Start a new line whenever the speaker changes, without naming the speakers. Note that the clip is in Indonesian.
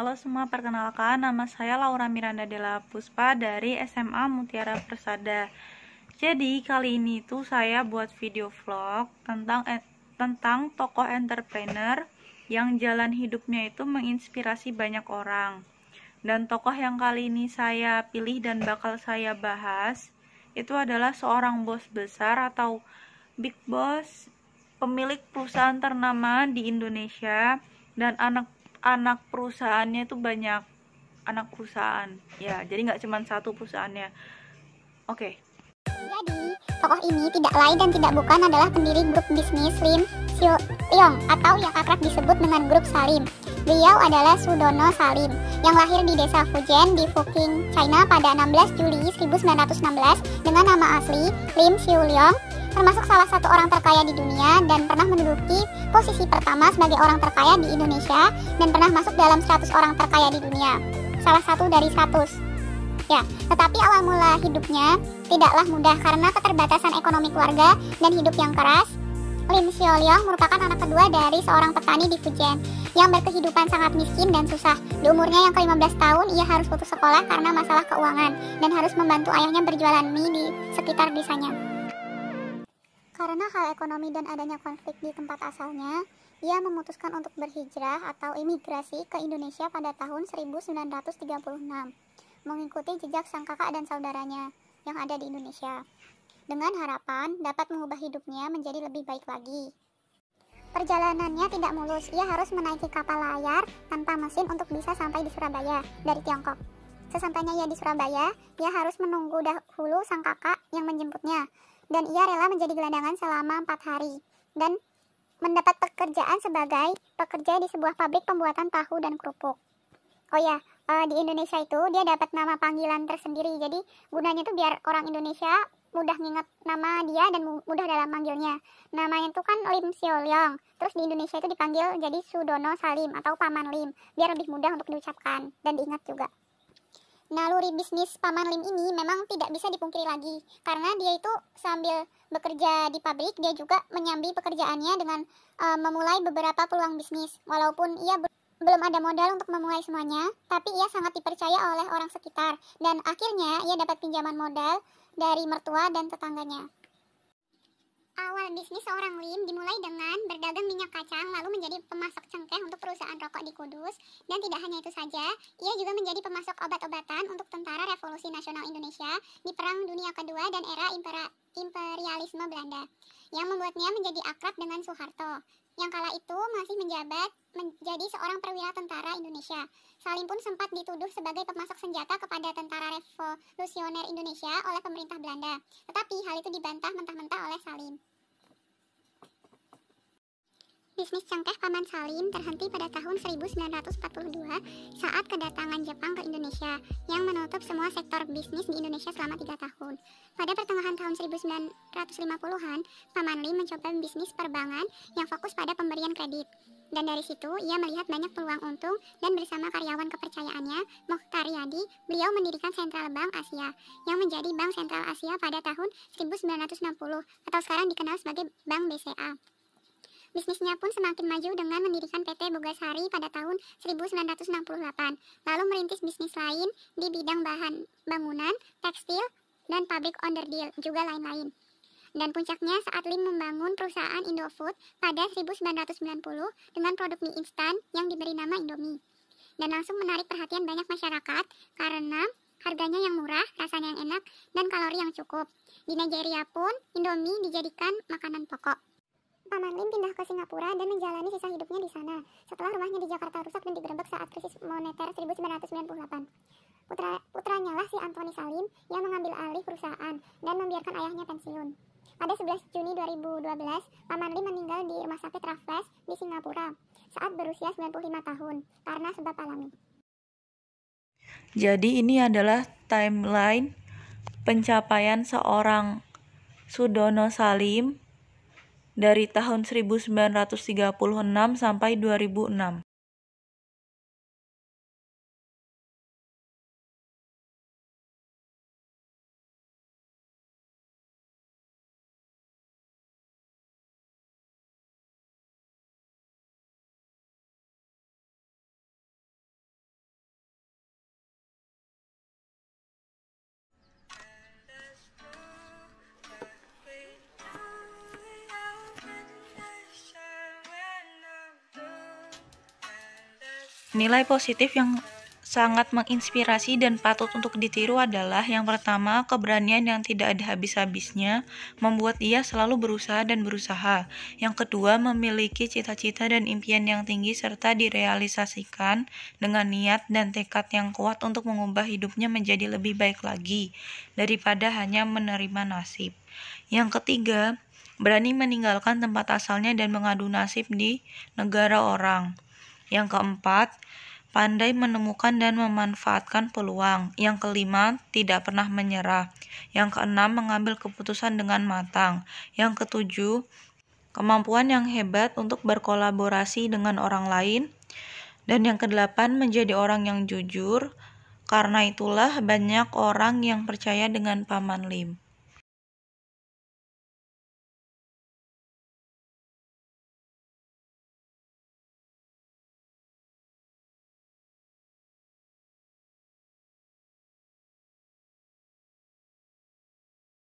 Halo semua, perkenalkan nama saya Laura Miranda Dela Puspa dari SMA Mutiara Persada. Jadi kali ini tuh saya buat video vlog tentang eh, tentang tokoh entrepreneur yang jalan hidupnya itu menginspirasi banyak orang. Dan tokoh yang kali ini saya pilih dan bakal saya bahas itu adalah seorang bos besar atau big boss, pemilik perusahaan ternama di Indonesia dan anak anak perusahaannya itu banyak anak perusahaan ya jadi nggak cuma satu perusahaannya oke okay.
jadi tokoh ini tidak lain dan tidak bukan adalah pendiri grup bisnis Lim Sio Leong atau yang akrab disebut dengan grup Salim beliau adalah Sudono Salim yang lahir di desa Fujian di Fuking China pada 16 Juli 1916 dengan nama asli Lim Siu Leong termasuk salah satu orang terkaya di dunia dan pernah menduduki posisi pertama sebagai orang terkaya di Indonesia dan pernah masuk dalam 100 orang terkaya di dunia. Salah satu dari 100. Ya, tetapi awal mula hidupnya tidaklah mudah karena keterbatasan ekonomi keluarga dan hidup yang keras. Lim Xiaoliang merupakan anak kedua dari seorang petani di Fujian yang berkehidupan sangat miskin dan susah. Di umurnya yang ke-15 tahun, ia harus putus sekolah karena masalah keuangan dan harus membantu ayahnya berjualan mie di sekitar desanya. Karena hal ekonomi dan adanya konflik di tempat asalnya, ia memutuskan untuk berhijrah atau imigrasi ke Indonesia pada tahun 1936, mengikuti jejak sang kakak dan saudaranya yang ada di Indonesia, dengan harapan dapat mengubah hidupnya menjadi lebih baik lagi. Perjalanannya tidak mulus, ia harus menaiki kapal layar tanpa mesin untuk bisa sampai di Surabaya dari Tiongkok. Sesampainya ia di Surabaya, ia harus menunggu dahulu sang kakak yang menjemputnya dan ia rela menjadi gelandangan selama empat hari dan mendapat pekerjaan sebagai pekerja di sebuah pabrik pembuatan tahu dan kerupuk. Oh ya, eh, di Indonesia itu dia dapat nama panggilan tersendiri. Jadi gunanya tuh biar orang Indonesia mudah nginget nama dia dan mudah dalam manggilnya. Namanya itu kan Lim Sio Leong. Terus di Indonesia itu dipanggil jadi Sudono Salim atau Paman Lim, biar lebih mudah untuk diucapkan dan diingat juga naluri bisnis Paman Lim ini memang tidak bisa dipungkiri lagi karena dia itu sambil bekerja di pabrik dia juga menyambi pekerjaannya dengan uh, memulai beberapa peluang bisnis walaupun ia belum ada modal untuk memulai semuanya tapi ia sangat dipercaya oleh orang sekitar dan akhirnya ia dapat pinjaman modal dari mertua dan tetangganya. Awal bisnis seorang Lim dimulai dengan berdagang minyak kacang lalu menjadi pemasok cengkeh untuk perusahaan rokok di Kudus dan tidak hanya itu saja, ia juga menjadi pemasok obat-obatan untuk tentara Revolusi Nasional Indonesia di Perang Dunia Kedua dan era impera imperialisme Belanda yang membuatnya menjadi akrab dengan Soeharto yang kala itu masih menjabat menjadi seorang perwira tentara Indonesia. Salim pun sempat dituduh sebagai pemasok senjata kepada tentara revolusioner Indonesia oleh pemerintah Belanda. Tetapi hal itu dibantah mentah-mentah oleh Salim bisnis cengkeh Paman Salim terhenti pada tahun 1942 saat kedatangan Jepang ke Indonesia yang menutup semua sektor bisnis di Indonesia selama 3 tahun. Pada pertengahan tahun 1950-an, Paman Lim mencoba bisnis perbankan yang fokus pada pemberian kredit. Dan dari situ, ia melihat banyak peluang untung dan bersama karyawan kepercayaannya, Mohtar Yadi, beliau mendirikan Sentral Bank Asia, yang menjadi Bank Sentral Asia pada tahun 1960 atau sekarang dikenal sebagai Bank BCA. Bisnisnya pun semakin maju dengan mendirikan PT Bogasari pada tahun 1968, lalu merintis bisnis lain di bidang bahan bangunan, tekstil, dan pabrik deal juga lain-lain dan puncaknya saat Lim membangun perusahaan Indofood pada 1990 dengan produk mie instan yang diberi nama Indomie. Dan langsung menarik perhatian banyak masyarakat karena harganya yang murah, rasanya yang enak, dan kalori yang cukup. Di Nigeria pun, Indomie dijadikan makanan pokok. Paman Lim pindah ke Singapura dan menjalani sisa hidupnya di sana setelah rumahnya di Jakarta rusak dan digerebek saat krisis moneter 1998. Putra, putranya lah si Anthony Salim yang mengambil alih perusahaan dan membiarkan ayahnya pensiun. Pada 11 Juni 2012, Paman Lim meninggal di Rumah Sakit Raffles di Singapura saat berusia 95 tahun karena
sebab alami. Jadi ini adalah timeline pencapaian seorang Sudono Salim dari tahun 1936 sampai 2006. Nilai positif yang sangat menginspirasi dan patut untuk ditiru adalah yang pertama, keberanian yang tidak ada habis-habisnya membuat ia selalu berusaha dan berusaha. Yang kedua, memiliki cita-cita dan impian yang tinggi serta direalisasikan dengan niat dan tekad yang kuat untuk mengubah hidupnya menjadi lebih baik lagi daripada hanya menerima nasib. Yang ketiga, berani meninggalkan tempat asalnya dan mengadu nasib di negara orang. Yang keempat, pandai menemukan dan memanfaatkan peluang. Yang kelima, tidak pernah menyerah. Yang keenam, mengambil keputusan dengan matang. Yang ketujuh, kemampuan yang hebat untuk berkolaborasi dengan orang lain. Dan yang kedelapan, menjadi orang yang jujur. Karena itulah banyak orang yang percaya dengan Paman Lim.